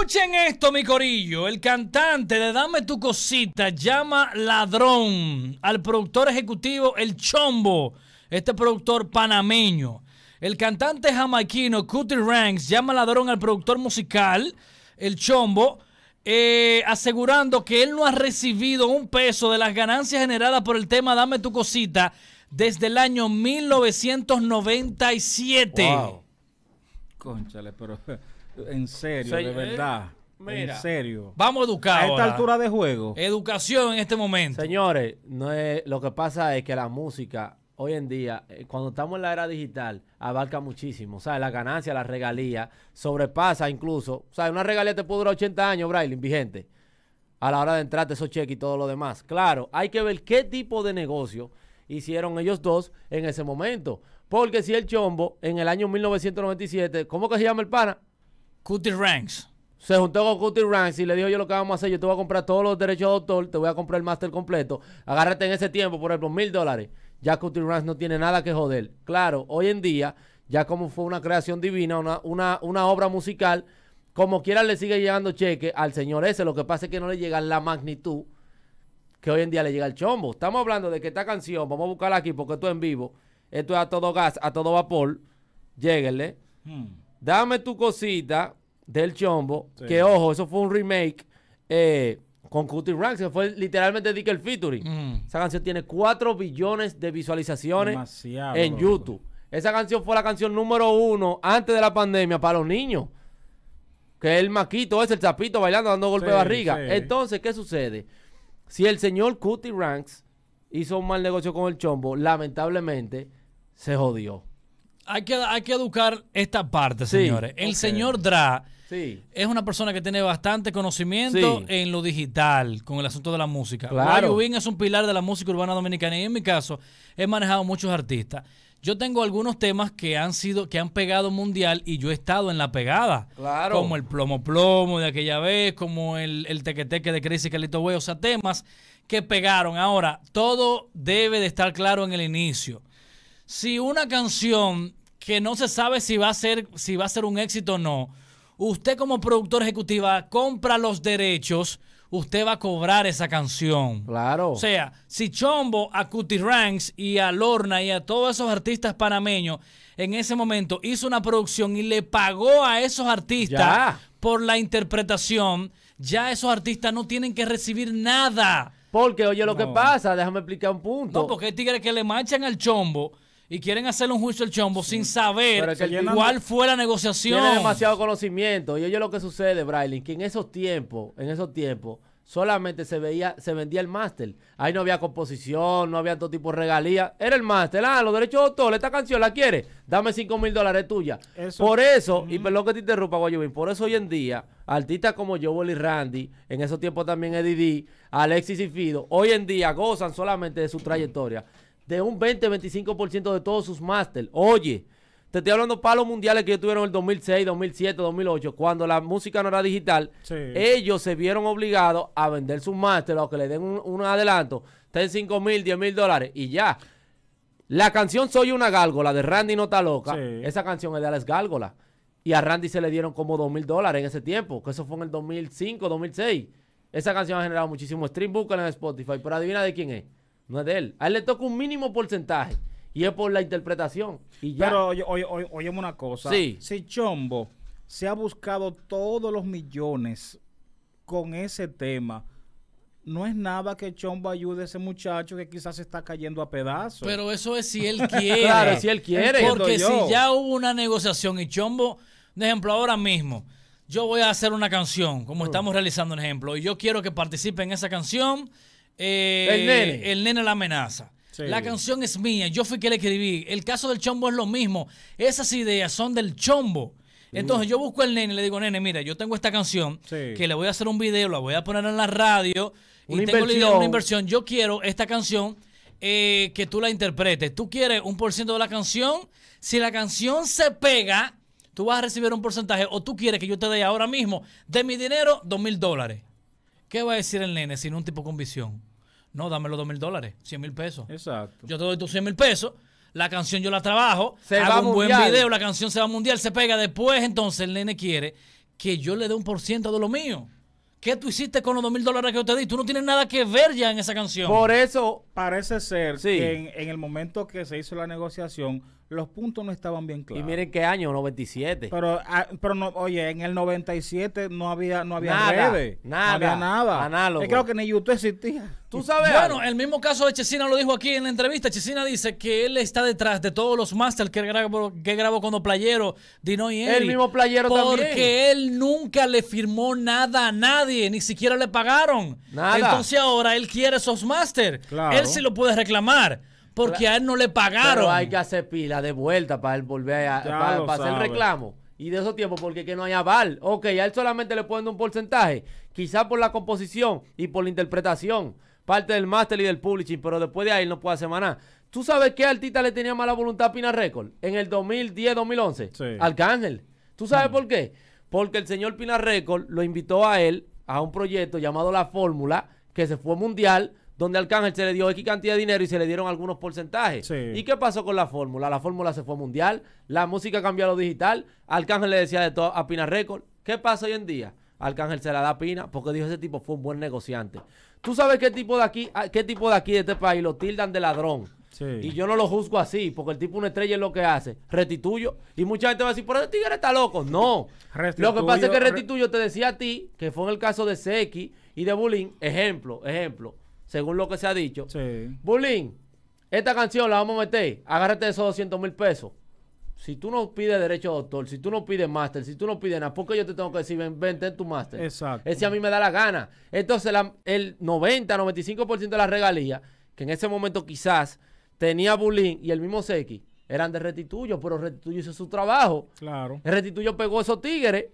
Escuchen esto, mi corillo. El cantante de Dame tu cosita llama ladrón al productor ejecutivo El Chombo, este productor panameño. El cantante jamaiquino Cutty Ranks llama ladrón al productor musical El Chombo, eh, asegurando que él no ha recibido un peso de las ganancias generadas por el tema Dame tu cosita desde el año 1997. Wow. Conchale, pero en serio, de eh, verdad. en serio. Vamos a educar. A esta altura de juego. Educación en este momento. Señores, no es, lo que pasa es que la música hoy en día, eh, cuando estamos en la era digital, abarca muchísimo. O sea, la ganancia, la regalía, sobrepasa incluso. O sea, una regalía te puede durar 80 años, Braille, vigente. A la hora de entrarte esos cheques y todo lo demás. Claro, hay que ver qué tipo de negocio hicieron ellos dos en ese momento. Porque si el Chombo, en el año 1997, ¿cómo que se llama el pana? Cutie Ranks. Se juntó con Cutie Ranks y le dijo yo lo que vamos a hacer, yo te voy a comprar todos los derechos de autor, te voy a comprar el máster completo, agárrate en ese tiempo, por ejemplo, mil dólares. Ya Cutie Ranks no tiene nada que joder. Claro, hoy en día, ya como fue una creación divina, una, obra musical, como quiera le sigue llegando cheque al señor ese, lo que pasa es que no le llega la magnitud que hoy en día le llega el chombo. Estamos hablando de que esta canción, vamos a buscarla aquí porque esto es en vivo, esto es a todo gas, a todo vapor, lléguenle. Hmm. Dame tu cosita del chombo, que ojo, eso fue un remake eh, con Cutie Ranks, que fue literalmente Dick el Featuring. Mm. Esa canción tiene 4 billones de visualizaciones en YouTube. Esa canción fue la canción número uno antes de la pandemia para los niños. Que el maquito es el chapito bailando, dando golpe de barriga. Entonces, ¿qué sucede? Si el señor Cutie Ranks hizo un mal negocio con el chombo, lamentablemente se jodió. Hay que, educar esta parte, señores. El señor Dra es una persona que tiene bastante conocimiento en lo digital, con el asunto de la música. Claro. es un pilar de la música urbana dominicana y en mi caso he manejado muchos artistas. Yo tengo algunos temas que han sido, que han pegado mundial y yo he estado en la pegada. Claro. Como el plomo plomo de aquella vez, como el, el tequeteque de y Calito Wey. o sea, temas que pegaron. Ahora, todo debe de estar claro en el inicio si una canción que no se sabe si va a ser, si va a ser un éxito o no, usted como productor ejecutiva compra los derechos, usted va a cobrar esa canción. Claro. O sea, si Chombo a Cutie Ranks y a Lorna y a todos esos artistas panameños en ese momento hizo una producción y le pagó a esos artistas por la interpretación, ya esos artistas no tienen que recibir nada. Porque, oye, lo que pasa, déjame explicar un punto. No, porque hay tigres que le manchan al Chombo y quieren hacerle un juicio al chombo sin saber cuál fue la negociación. Tienen demasiado conocimiento. Y oye lo que sucede, Braylin, que en esos tiempos, en esos tiempos, solamente se veía, se vendía el máster. Ahí no había composición, no había todo tipo de regalías. Era el máster. Ah, los derechos de autor, esta canción la quiere. Dame 5 mil dólares tuya. Por eso, y perdón que te interrumpa, Guayubín, por eso hoy en día, artistas como Joel y Randy, en esos tiempos también Eddie D, Alexis y Fido, hoy en día gozan solamente de su trayectoria de un 20-25% de todos sus máster. Oye, te estoy hablando Para los mundiales que tuvieron en el 2006, 2007, 2008, cuando la música no era digital. Ellos se vieron obligados a vender sus máster o que le den un, adelanto. Ten 5 mil, 10 mil dólares y ya. La canción Soy una gálgola de Randy Nota loca. Esa canción es de Alex Gálgola Y a Randy se le dieron como 2 mil dólares en ese tiempo, que eso fue en el 2005, 2006. Esa canción ha generado muchísimo stream. en Spotify. Pero adivina de quién es. No es de él. A él le toca un mínimo porcentaje. Y es por la interpretación. Y ya. Pero oye, una cosa. Si Chombo se ha buscado todos los millones con ese tema. No es nada que Chombo ayude a ese muchacho que quizás se está cayendo a pedazos. Pero eso es si él quiere. claro, si él quiere. Porque si ya hubo una negociación y Chombo, de ejemplo, ahora mismo, yo voy a hacer una canción, como mm. estamos realizando un ejemplo, y yo quiero que participe en esa canción eh, el nene. la amenaza. La canción es mía, yo fui quien la escribí. El caso del chombo es lo mismo. Esas ideas son del chombo. Entonces yo busco al nene y le digo, nene, mira, yo tengo esta canción que le voy a hacer un video, la voy a poner en la radio y tengo la idea de una inversión. Yo quiero esta canción eh, que tú la interpretes. Tú quieres un por ciento de la canción. Si la canción se pega, tú vas a recibir un porcentaje o tú quieres que yo te dé ahora mismo de mi dinero dos mil dólares. ¿Qué va a decir el nene sin un tipo con visión? No, dame los dos mil dólares, cien mil pesos. Exacto. Yo te doy tus cien mil pesos, la canción yo la trabajo, se hago un buen video, la canción se va mundial, se pega. Después, entonces, el nene quiere que yo le dé un por ciento de lo mío. ¿Qué tú hiciste con los dos mil dólares que yo te di? Tú no tienes nada que ver ya en esa canción. Por eso parece ser que en el momento que se hizo la negociación, los puntos no estaban bien claros. Y miren qué año, 97. Pero, ah, pero no, oye, en el 97 no había, no había nada, Nada. No había nada. Análogo. Creo que ni YouTube existía. Tú sabes. Bueno, el mismo caso de Chesina lo dijo aquí en la entrevista. Chesina dice que él está detrás de todos los masters que grabó, que grabó cuando Playero, Dino y él. El mismo Playero también. Porque él nunca le firmó nada a nadie, ni siquiera le pagaron. Nada. Entonces ahora él quiere esos masters. Claro. Él sí lo puede reclamar. Porque a él no le pagaron. Pero hay que hacer pila de vuelta para él volver a hacer el reclamo. Y de esos tiempos, porque que no hay aval. Ok, a él solamente le pueden un porcentaje. Quizás por la composición y por la interpretación. Parte del máster y del publishing, pero después de ahí no puede hacer nada. ¿Tú sabes qué artista le tenía mala voluntad a Pina Record? En el 2010-2011. Sí. Arcángel. ¿Tú sabes mm. por qué? Porque el señor Pina Record lo invitó a él a un proyecto llamado La Fórmula, que se fue mundial, donde Alcángel se le dio X cantidad de dinero y se le dieron algunos porcentajes. ¿Y qué pasó con la fórmula? La fórmula se fue mundial, la música cambió a lo digital, Arcángel le decía de todo a Pina Record. ¿Qué pasa hoy en día? Arcángel se la da a Pina porque dijo ese tipo fue un buen negociante. ¿Tú sabes qué tipo de aquí, ah, qué tipo de aquí de este país lo tildan de ladrón? Sí. Y yo no lo juzgo así, porque el tipo una estrella es lo que hace, restituyo. Y mucha gente va a decir, pero ese tigre está loco. No. lo que pasa es que restituyo te decía a ti, que fue en el caso de Seki y de Bulín. Ejemplo, ejemplo según lo que se ha dicho. Bulín, esta canción la vamos a meter. Agárrate esos 200 mil pesos. Si tú no pides derecho de autor, si tú no pides máster, si tú no pides nada, ¿por qué yo te tengo que decir, vente tu máster? Exacto. Ese a mí me da la gana. Entonces, la, el 90, 95% de las regalías, que en ese momento quizás tenía Bulín y el mismo Seki, eran de Retituyo, pero Retituyo hizo su trabajo. Claro. El Retituyo pegó esos tigres.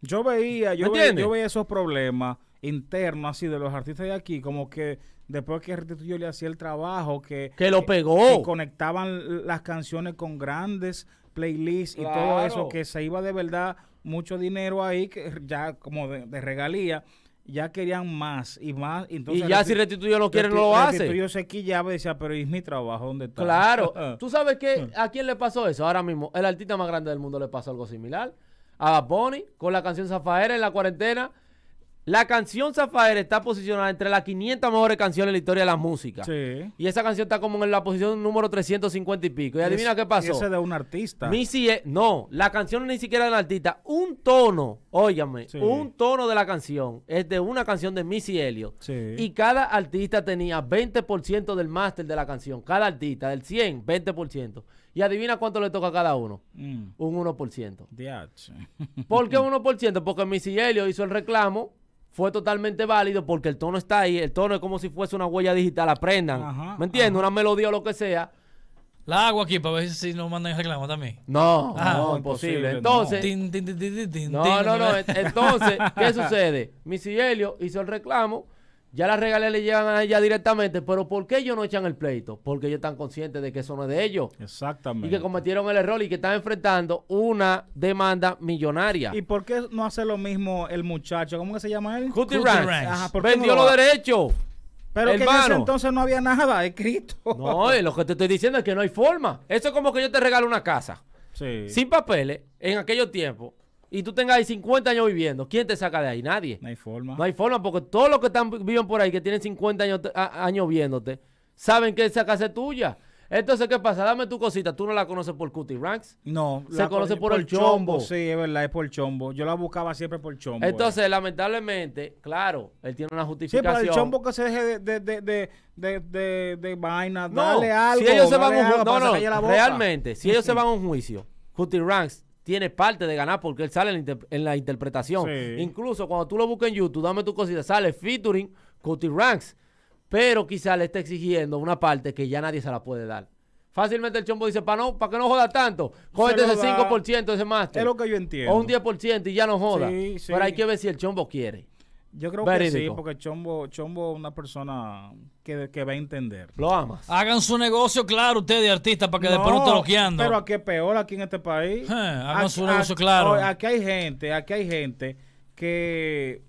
Yo veía, yo, veía, yo veía esos problemas interno así de los artistas de aquí, como que después que Restituyo le hacía el trabajo, que, lo pegó. conectaban las canciones con grandes playlists y todo eso, que se iba de verdad mucho dinero ahí, que ya como de, regalía, ya querían más y más. y ya si Restituyo lo quiere, lo hace. yo se quillaba y decía, pero es mi trabajo, ¿dónde está? Claro. ¿Tú sabes que mm. ¿A quién le pasó eso? Ahora mismo, el artista más grande del mundo le pasó algo similar. A Bonnie con la canción Zafaera en la cuarentena la canción Zafaer está posicionada entre las 500 mejores canciones de la historia de la música. Sí. Y esa canción está como en la posición número 350 y pico. Y, adivina qué pasó. Esa de un artista. Missy, no, la canción ni siquiera de un artista. Un tono, óyame, un tono de la canción es de una canción de Missy Elliott. Sí. Y cada artista tenía 20% del máster de la canción. Cada artista, del 100, 20%. Y adivina cuánto le toca a cada uno. Mm. Un 1%. ¿Por qué 1%? Porque Missy Elliott hizo el reclamo fue totalmente válido porque el tono está ahí. El tono es como si fuese una huella digital, aprendan. ¿Me entiendes? Una melodía o lo que sea. La hago aquí para ver si nos mandan El reclamo también. No, ah, no, imposible. Entonces. No, no, no. Entonces, ¿qué sucede? Missy hizo el reclamo ya las regalé le llevan a ella directamente, pero ¿por qué ellos no echan el pleito? Porque ellos están conscientes de que eso no es de ellos. Exactamente. Y que cometieron el error y que están enfrentando una demanda millonaria. ¿Y por qué no hace lo mismo el muchacho? ¿Cómo que se llama él? Cutie Ranch. Vendió los derechos. Pero que ese entonces no había nada escrito. No, eh, lo que te estoy diciendo es que no hay forma. Eso es como que yo te regalo una casa. Sí. Sin papeles, en aquellos tiempos y tú tengas ahí 50 años viviendo, ¿quién te saca de ahí? Nadie. No hay forma. No hay forma, porque todos los que están, viven por ahí, que tienen 50 años, viéndote, saben que esa casa es tuya. Entonces, ¿qué pasa? Dame tu cosita. ¿Tú no la conoces por Cutty Ranks? No. Se conoce por, el chombo. Sí, es verdad, es por el chombo. Yo la buscaba siempre por chombo. Eh. Entonces, lamentablemente, claro, él tiene una justificación. Sí, pero el chombo que se deje de, de, de, de vaina, no, dale algo. Si ellos se van juicio, realmente, si ellos se van a un juicio, Cutie Ranks tiene parte de ganar porque él sale en, la, interpretación. Incluso cuando tú lo buscas en YouTube, dame tu cosita, sale featuring Cody Ranks, pero quizá le está exigiendo una parte que ya nadie se la puede dar. Fácilmente el chombo dice, para no, para que no joda tanto, cógete ese 5% de ese máster. Es lo que yo entiendo. O un 10% y ya no joda. Pero hay que ver si el chombo quiere. Yo creo que sí, porque Chombo, Chombo es una persona que, va a entender. Lo amas. Hagan su negocio, claro, ustedes artistas, para que después no te lo Pero aquí es peor, aquí en este país. Eh, hagan su negocio, claro. Aquí hay gente, aquí hay gente que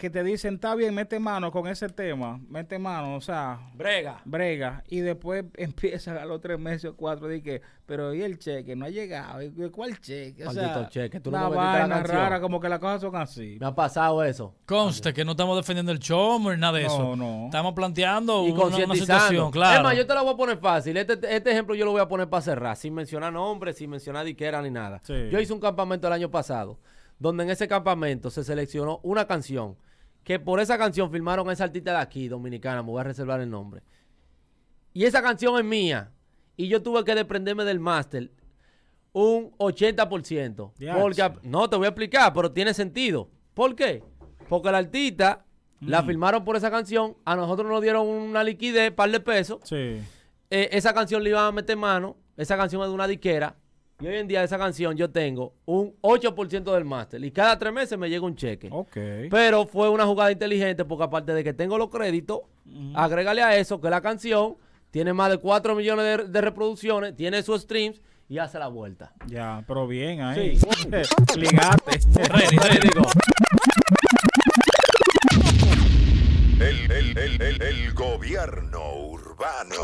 que te dicen, está bien, mete mano con ese tema, mete mano, o sea... Brega. Brega. Y después empiezan a los tres meses o cuatro, dije, que, pero ¿y el cheque? No ha llegado. ¿Y ¿Cuál cheque? O cheque. ¿Tú no una vaina rara, como que las cosas son así. Me ha pasado eso. Conste que no estamos defendiendo el show ni nada de eso. No, no. Estamos planteando una, situación, claro. Es yo te la voy a poner fácil. Este, este, ejemplo yo lo voy a poner para cerrar, sin mencionar nombres, sin mencionar diquera ni nada. Yo hice un campamento el año pasado, donde en ese campamento se seleccionó una canción que por esa canción firmaron a esa artista de aquí, dominicana, me voy a reservar el nombre. Y esa canción es mía. Y yo tuve que desprenderme del máster un 80%. Porque, no, te voy a explicar, pero tiene sentido. ¿Por qué? Porque la artista la mm. firmaron por esa canción, a nosotros nos dieron una liquidez, par de pesos. Sí. Eh, esa canción le iban a meter mano, esa canción es de una diquera y hoy en día esa canción yo tengo un 8% del máster. Y cada tres meses me llega un cheque. Ok. Pero fue una jugada inteligente porque aparte de que tengo los créditos, agrégale a eso que la canción tiene más de 4 millones de, reproducciones, tiene sus streams y hace la vuelta. Ya, pero bien ahí. Sí. Ligate. ready, ready, El, el, el, el, el gobierno urbano.